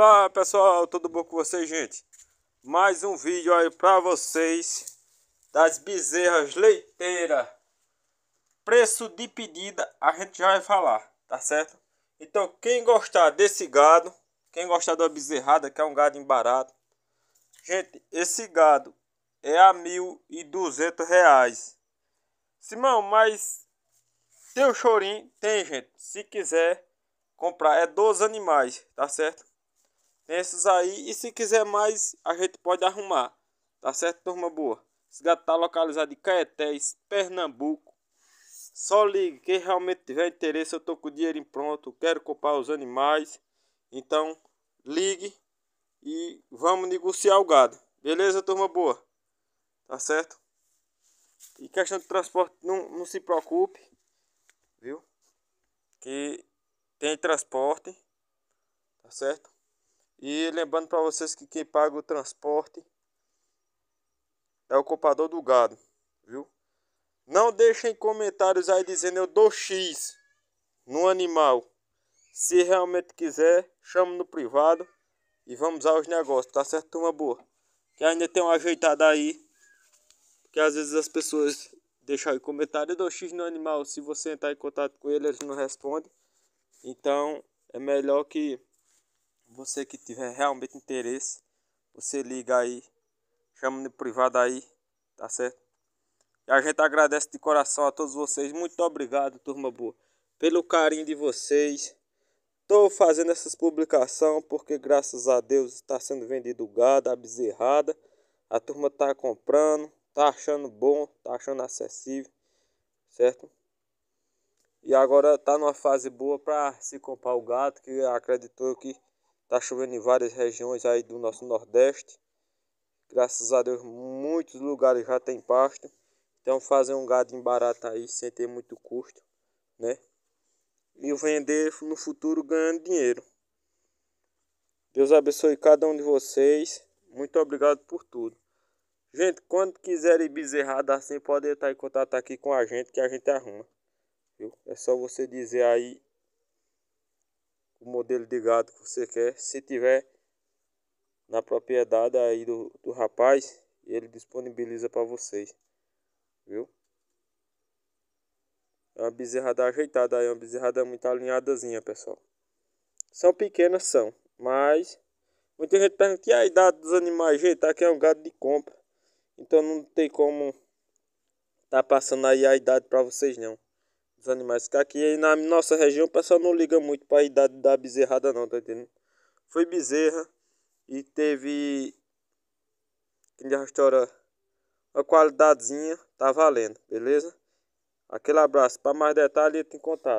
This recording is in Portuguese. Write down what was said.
Olá pessoal, tudo bom com vocês gente? Mais um vídeo aí pra vocês das bezerras leiteiras Preço de pedida a gente já vai falar, tá certo? Então quem gostar desse gado, quem gostar da bezerrada que é um gado barato Gente, esse gado é a mil e duzentos reais Simão, mas tem o chorinho? Tem gente, se quiser comprar é 12 animais, tá certo? Nesses aí. E se quiser mais, a gente pode arrumar. Tá certo, turma boa? Esse gato tá localizado em Caetés, Pernambuco. Só ligue, quem realmente tiver interesse, eu tô com o dinheiro em pronto, quero comprar os animais. Então, ligue e vamos negociar o gado. Beleza, turma boa? Tá certo? E questão de transporte, não, não se preocupe, viu? Que tem transporte, tá certo? E lembrando para vocês que quem paga o transporte é o comprador do gado, viu? Não deixem comentários aí dizendo eu dou X no animal. Se realmente quiser, chama no privado e vamos aos negócios, tá certo, uma boa? Que ainda tem uma ajeitada aí, porque às vezes as pessoas deixam aí comentário, eu dou X no animal, se você entrar em contato com ele, eles não respondem. Então, é melhor que você que tiver realmente interesse, você liga aí, chama no privado aí, tá certo? E a gente agradece de coração a todos vocês. Muito obrigado, turma boa, pelo carinho de vocês. Tô fazendo essas publicações porque graças a Deus está sendo vendido gado, a bezerrada. A turma tá comprando, tá achando bom, tá achando acessível, certo? E agora tá numa fase boa para se comprar o gado, que acredito que Tá chovendo em várias regiões aí do nosso Nordeste. Graças a Deus, muitos lugares já tem pasto. Então fazer um gado barato aí sem ter muito custo, né? E vender no futuro ganhando dinheiro. Deus abençoe cada um de vocês. Muito obrigado por tudo. Gente, quando quiserem bezerrado assim, podem estar em contato aqui com a gente que a gente arruma. Viu? É só você dizer aí o modelo de gado que você quer. Se tiver na propriedade aí do, do rapaz, ele disponibiliza para vocês, viu? É uma bezerrada ajeitada aí, uma bezerrada muito alinhadazinha, pessoal. São pequenas, são, mas muita gente pergunta e a idade dos animais ajeitar, que é um gado de compra. Então não tem como tá passando aí a idade para vocês não dos animais. Que aqui na nossa região o pessoal não liga muito para a idade da bezerrada não, tá entendendo? Foi bezerra e teve quem restaura a qualidadezinha, tá valendo, beleza? Aquele abraço, para mais detalhes tem contato.